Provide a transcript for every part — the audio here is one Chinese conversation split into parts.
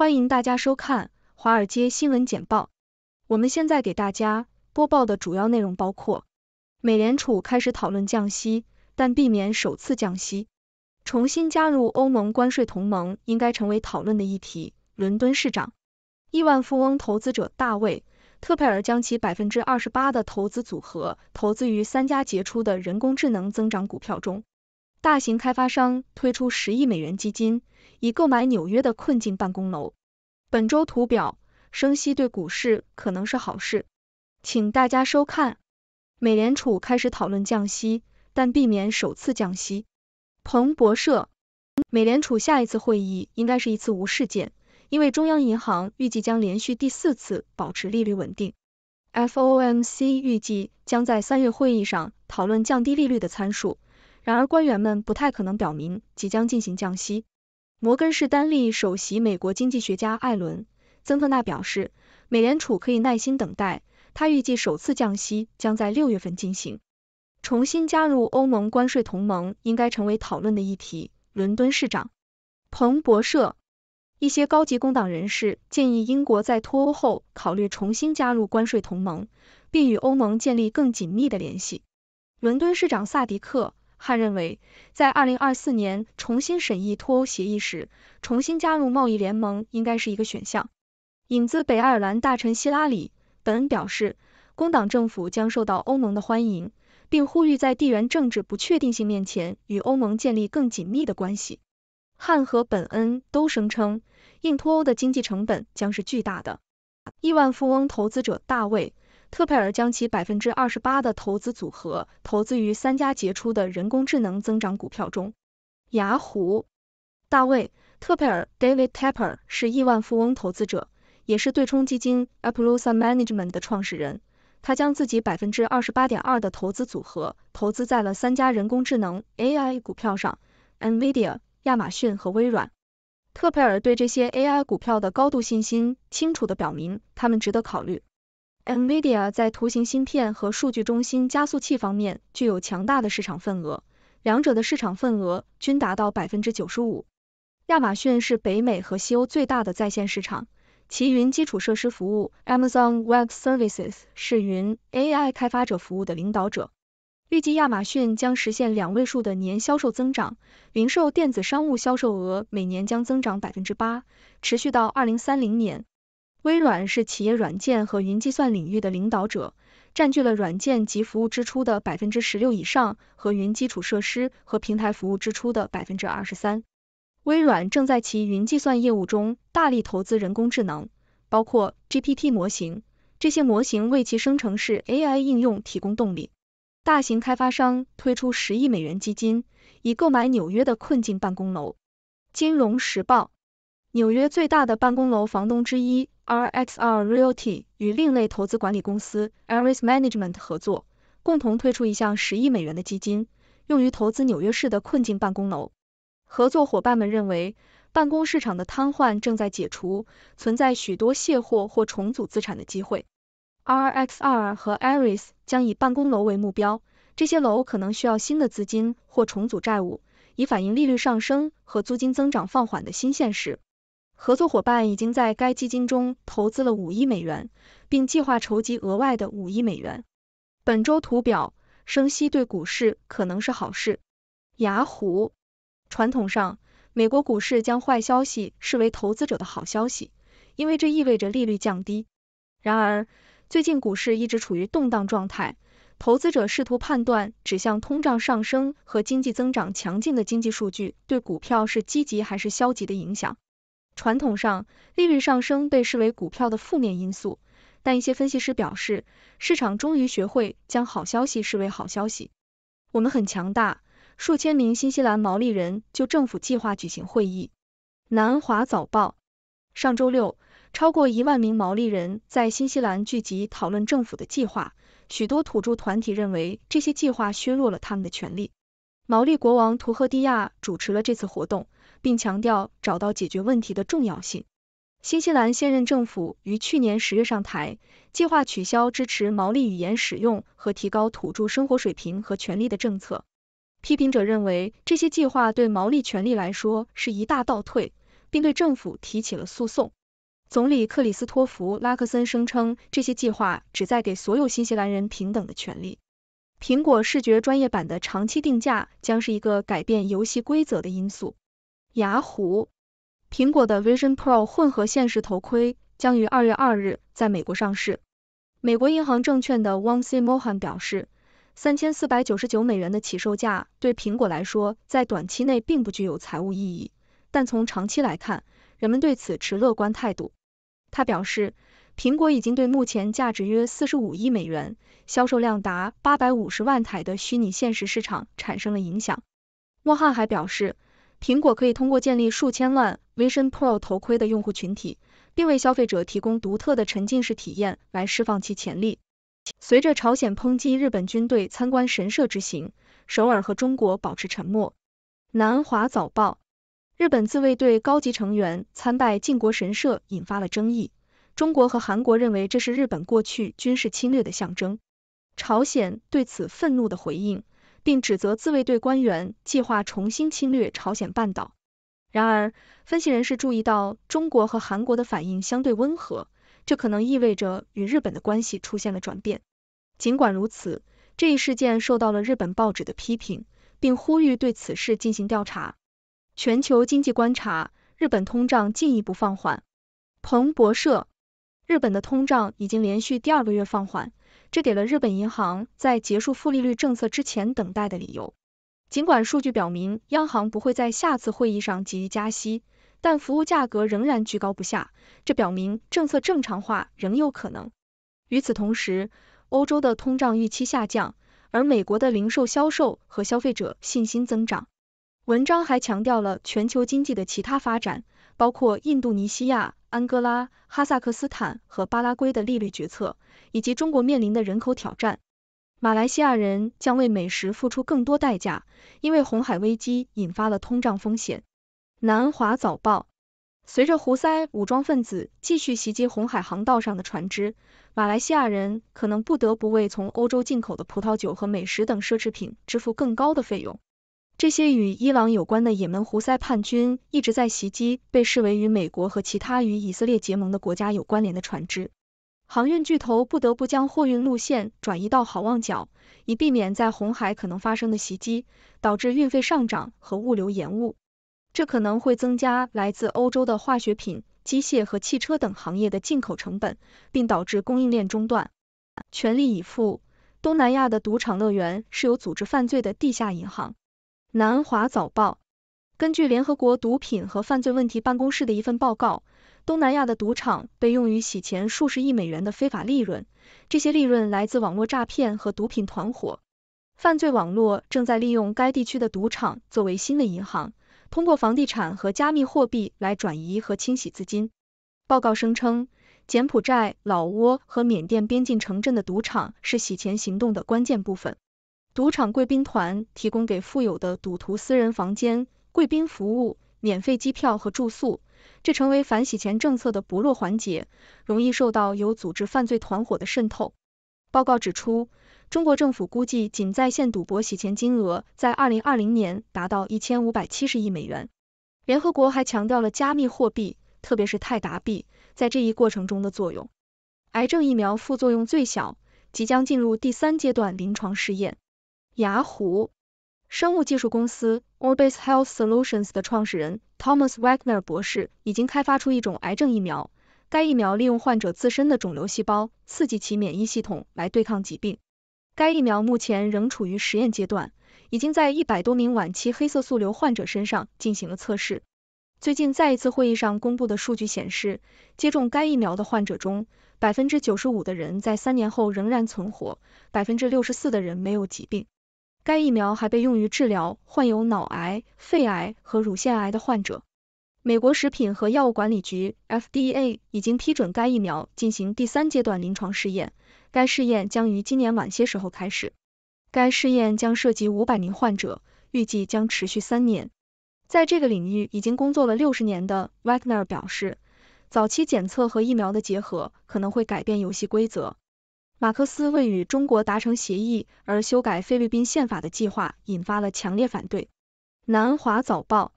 欢迎大家收看《华尔街新闻简报》。我们现在给大家播报的主要内容包括：美联储开始讨论降息，但避免首次降息；重新加入欧盟关税同盟应该成为讨论的议题。伦敦市长、亿万富翁投资者大卫·特佩尔将其百分之二十八的投资组合投资于三家杰出的人工智能增长股票中。大型开发商推出十亿美元基金，以购买纽约的困境办公楼。本周图表升息对股市可能是好事，请大家收看。美联储开始讨论降息，但避免首次降息。彭博社，美联储下一次会议应该是一次无事件，因为中央银行预计将连续第四次保持利率稳定。FOMC 预计将在三月会议上讨论降低利率的参数。然而，官员们不太可能表明即将进行降息。摩根士丹利首席美国经济学家艾伦·曾特纳表示，美联储可以耐心等待。他预计首次降息将在六月份进行。重新加入欧盟关税同盟应该成为讨论的议题。伦敦市长，彭博社。一些高级工党人士建议英国在脱欧后考虑重新加入关税同盟，并与欧盟建立更紧密的联系。伦敦市长萨迪克。汉认为，在二零二四年重新审议脱欧协议时，重新加入贸易联盟应该是一个选项。影子北爱尔兰大臣希拉里·本恩表示，工党政府将受到欧盟的欢迎，并呼吁在地缘政治不确定性面前与欧盟建立更紧密的关系。汉和本恩都声称，硬脱欧的经济成本将是巨大的。亿万富翁投资者大卫。特佩尔将其百分之二十八的投资组合投资于三家杰出的人工智能增长股票中。雅虎，大卫·特佩尔 （David Tepper） 是亿万富翁投资者，也是对冲基金 Applusa Management 的创始人。他将自己百分之二十八点二的投资组合投资在了三家人工智能 AI 股票上：NVIDIA、亚马逊和微软。特佩尔对这些 AI 股票的高度信心，清楚地表明他们值得考虑。NVIDIA 在图形芯片和数据中心加速器方面具有强大的市场份额，两者的市场份额均达到百分之九十五。亚马逊是北美和西欧最大的在线市场，其云基础设施服务 Amazon Web Services 是云 AI 开发者服务的领导者。预计亚马逊将实现两位数的年销售增长，零售电子商务销售额每年将增长百分之八，持续到二零三零年。微软是企业软件和云计算领域的领导者，占据了软件及服务支出的百分之十六以上和云基础设施和平台服务支出的百分之二十三。微软正在其云计算业务中大力投资人工智能，包括 GPT 模型，这些模型为其生成式 AI 应用提供动力。大型开发商推出十亿美元基金，以购买纽约的困境办公楼。金融时报，纽约最大的办公楼房东之一。RXR Realty 与另类投资管理公司 Ares Management 合作，共同推出一项十亿美元的基金，用于投资纽约市的困境办公楼。合作伙伴们认为，办公市场的瘫痪正在解除，存在许多卸货或重组资产的机会。RXR 和 Ares 将以办公楼为目标，这些楼可能需要新的资金或重组债务，以反映利率上升和租金增长放缓的新现实。合作伙伴已经在该基金中投资了五亿美元，并计划筹集额外的五亿美元。本周图表：升息对股市可能是好事。雅虎：传统上，美国股市将坏消息视为投资者的好消息，因为这意味着利率降低。然而，最近股市一直处于动荡状态，投资者试图判断指向通胀上升和经济增长强劲的经济数据对股票是积极还是消极的影响。传统上，利率上升被视为股票的负面因素，但一些分析师表示，市场终于学会将好消息视为好消息。我们很强大。数千名新西兰毛利人就政府计划举行会议。南华早报，上周六，超过一万名毛利人在新西兰聚集讨论政府的计划。许多土著团体认为这些计划削弱了他们的权利。毛利国王图赫蒂亚主持了这次活动。并强调找到解决问题的重要性。新西兰现任政府于去年十月上台，计划取消支持毛利语言使用和提高土著生活水平和权利的政策。批评者认为这些计划对毛利权利来说是一大倒退，并对政府提起了诉讼。总理克里斯托弗·拉克森声称，这些计划旨在给所有新西兰人平等的权利。苹果视觉专业版的长期定价将是一个改变游戏规则的因素。雅虎、苹果的 Vision Pro 混合现实头盔将于二月二日在美国上市。美国银行证券的 Wang C Mohan 表示，三千四百九十九美元的起售价对苹果来说在短期内并不具有财务意义，但从长期来看，人们对此持乐观态度。他表示，苹果已经对目前价值约四十五亿美元、销售量达八百五十万台的虚拟现实市场产生了影响。莫汉还表示。苹果可以通过建立数千万 Vision Pro 头盔的用户群体，并为消费者提供独特的沉浸式体验来释放其潜力。随着朝鲜抨击日本军队参观神社之行，首尔和中国保持沉默。南华早报：日本自卫队高级成员参拜靖国神社引发了争议，中国和韩国认为这是日本过去军事侵略的象征。朝鲜对此愤怒的回应。并指责自卫队官员计划重新侵略朝鲜半岛。然而，分析人士注意到中国和韩国的反应相对温和，这可能意味着与日本的关系出现了转变。尽管如此，这一事件受到了日本报纸的批评，并呼吁对此事进行调查。全球经济观察：日本通胀进一步放缓。彭博社：日本的通胀已经连续第二个月放缓。这给了日本银行在结束负利率政策之前等待的理由。尽管数据表明央行不会在下次会议上急于加息，但服务价格仍然居高不下，这表明政策正常化仍有可能。与此同时，欧洲的通胀预期下降，而美国的零售销售和消费者信心增长。文章还强调了全球经济的其他发展。包括印度尼西亚、安哥拉、哈萨克斯坦和巴拉圭的利率决策，以及中国面临的人口挑战。马来西亚人将为美食付出更多代价，因为红海危机引发了通胀风险。南华早报：随着胡塞武装分子继续袭击红海航道上的船只，马来西亚人可能不得不为从欧洲进口的葡萄酒和美食等奢侈品支付更高的费用。这些与伊朗有关的也门胡塞叛军一直在袭击被视为与美国和其他与以色列结盟的国家有关联的船只。航运巨头不得不将货运路线转移到好望角，以避免在红海可能发生的袭击，导致运费上涨和物流延误。这可能会增加来自欧洲的化学品、机械和汽车等行业的进口成本，并导致供应链中断。全力以赴，东南亚的赌场乐园是有组织犯罪的地下银行。南华早报根据联合国毒品和犯罪问题办公室的一份报告，东南亚的赌场被用于洗钱数十亿美元的非法利润。这些利润来自网络诈骗和毒品团伙犯罪网络，正在利用该地区的赌场作为新的银行，通过房地产和加密货币来转移和清洗资金。报告声称，柬埔寨、老挝和缅甸边境城镇的赌场是洗钱行动的关键部分。赌场贵宾团提供给富有的赌徒私人房间、贵宾服务、免费机票和住宿，这成为反洗钱政策的薄弱环节，容易受到有组织犯罪团伙的渗透。报告指出，中国政府估计，仅在线赌博洗钱金额在2020年达到1570亿美元。联合国还强调了加密货币，特别是泰达币，在这一过程中的作用。癌症疫苗副作用最小，即将进入第三阶段临床试验。雅虎生物技术公司 Orbis Health Solutions 的创始人 Thomas Wagner 博士已经开发出一种癌症疫苗。该疫苗利用患者自身的肿瘤细胞，刺激其免疫系统来对抗疾病。该疫苗目前仍处于实验阶段，已经在一百多名晚期黑色素瘤患者身上进行了测试。最近在一次会议上公布的数据显示，接种该疫苗的患者中，百分之九十五的人在三年后仍然存活，百分之六十四的人没有疾病。该疫苗还被用于治疗患有脑癌、肺癌和乳腺癌的患者。美国食品和药物管理局 （FDA） 已经批准该疫苗进行第三阶段临床试验，该试验将于今年晚些时候开始。该试验将涉及五百名患者，预计将持续三年。在这个领域已经工作了六十年的 Wagner 表示，早期检测和疫苗的结合可能会改变游戏规则。马克思为与中国达成协议而修改菲律宾宪法的计划，引发了强烈反对。南华早报：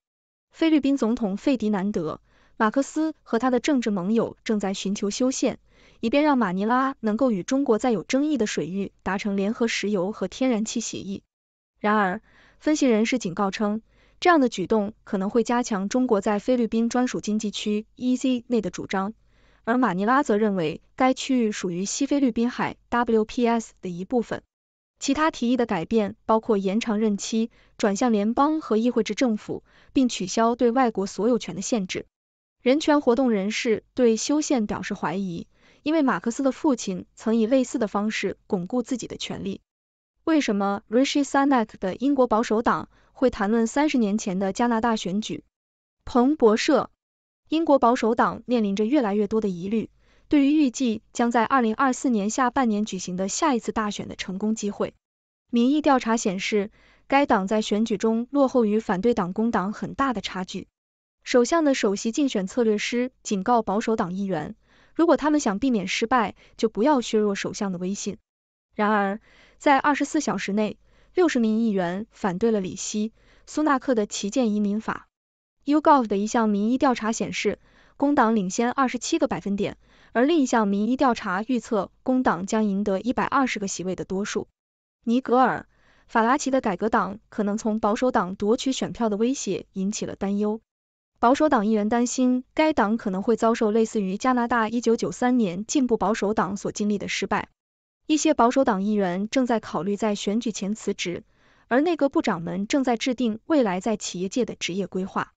菲律宾总统费迪南德·马克思和他的政治盟友正在寻求修宪，以便让马尼拉能够与中国在有争议的水域达成联合石油和天然气协议。然而，分析人士警告称，这样的举动可能会加强中国在菲律宾专属经济区 （EEZ） 内的主张。而马尼拉则认为该区域属于西菲律宾海 WPS 的一部分。其他提议的改变包括延长任期、转向联邦和议会制政府，并取消对外国所有权的限制。人权活动人士对修宪表示怀疑，因为马克思的父亲曾以类似的方式巩固自己的权利。为什么 Rishi Sunak 的英国保守党会谈论三十年前的加拿大选举？彭博社。英国保守党面临着越来越多的疑虑，对于预计将在二零二四年下半年举行的下一次大选的成功机会。民意调查显示，该党在选举中落后于反对党工党很大的差距。首相的首席竞选策略师警告保守党议员，如果他们想避免失败，就不要削弱首相的威信。然而，在二十四小时内，六十名议员反对了里希·苏纳克的旗舰移民法。Ugov 的一项民意调查显示，工党领先二十七个百分点，而另一项民意调查预测工党将赢得一百二十个席位的多数。尼格尔·法拉奇的改革党可能从保守党夺取选票的威胁引起了担忧。保守党议员担心该党可能会遭受类似于加拿大一九九三年进步保守党所经历的失败。一些保守党议员正在考虑在选举前辞职，而内阁部长们正在制定未来在企业界的职业规划。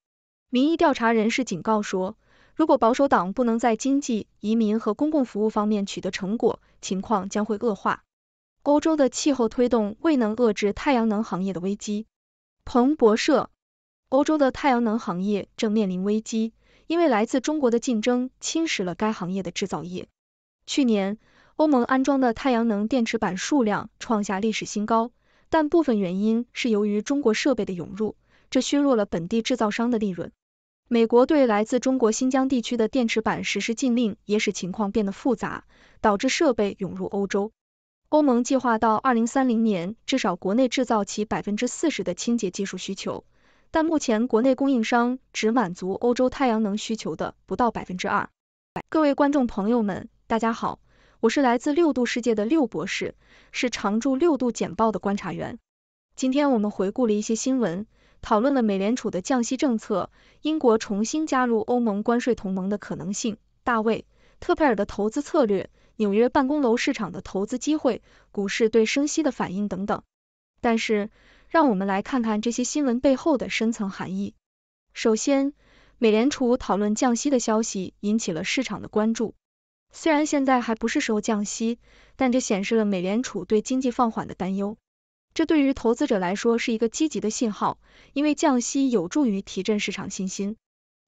民意调查人士警告说，如果保守党不能在经济、移民和公共服务方面取得成果，情况将会恶化。欧洲的气候推动未能遏制太阳能行业的危机。彭博社：欧洲的太阳能行业正面临危机，因为来自中国的竞争侵蚀了该行业的制造业。去年，欧盟安装的太阳能电池板数量创下历史新高，但部分原因是由于中国设备的涌入。这削弱了本地制造商的利润。美国对来自中国新疆地区的电池板实施禁令，也使情况变得复杂，导致设备涌入欧洲。欧盟计划到二零三零年至少国内制造其百分之四十的清洁技术需求，但目前国内供应商只满足欧洲太阳能需求的不到百分之二。各位观众朋友们，大家好，我是来自六度世界的六博士，是常驻六度简报的观察员。今天我们回顾了一些新闻。讨论了美联储的降息政策、英国重新加入欧盟关税同盟的可能性、大卫·特佩尔的投资策略、纽约办公楼市场的投资机会、股市对升息的反应等等。但是，让我们来看看这些新闻背后的深层含义。首先，美联储讨论降息的消息引起了市场的关注。虽然现在还不是时候降息，但这显示了美联储对经济放缓的担忧。这对于投资者来说是一个积极的信号，因为降息有助于提振市场信心。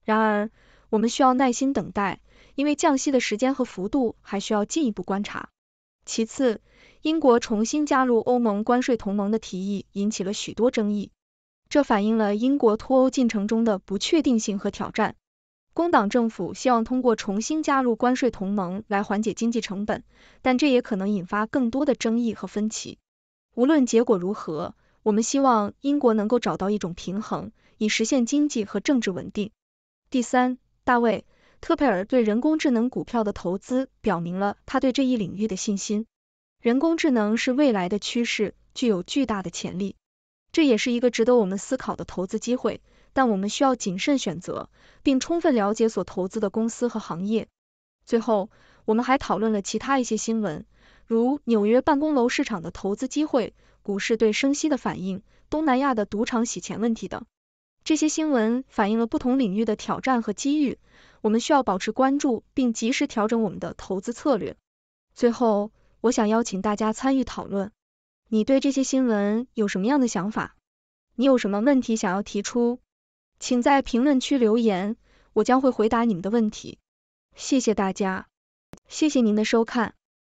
然而，我们需要耐心等待，因为降息的时间和幅度还需要进一步观察。其次，英国重新加入欧盟关税同盟的提议引起了许多争议，这反映了英国脱欧进程中的不确定性和挑战。工党政府希望通过重新加入关税同盟来缓解经济成本，但这也可能引发更多的争议和分歧。无论结果如何，我们希望英国能够找到一种平衡，以实现经济和政治稳定。第三，大卫·特佩尔对人工智能股票的投资表明了他对这一领域的信心。人工智能是未来的趋势，具有巨大的潜力，这也是一个值得我们思考的投资机会。但我们需要谨慎选择，并充分了解所投资的公司和行业。最后，我们还讨论了其他一些新闻。如纽约办公楼市场的投资机会，股市对升息的反应，东南亚的赌场洗钱问题等，这些新闻反映了不同领域的挑战和机遇。我们需要保持关注，并及时调整我们的投资策略。最后，我想邀请大家参与讨论，你对这些新闻有什么样的想法？你有什么问题想要提出？请在评论区留言，我将会回答你们的问题。谢谢大家，谢谢您的收看。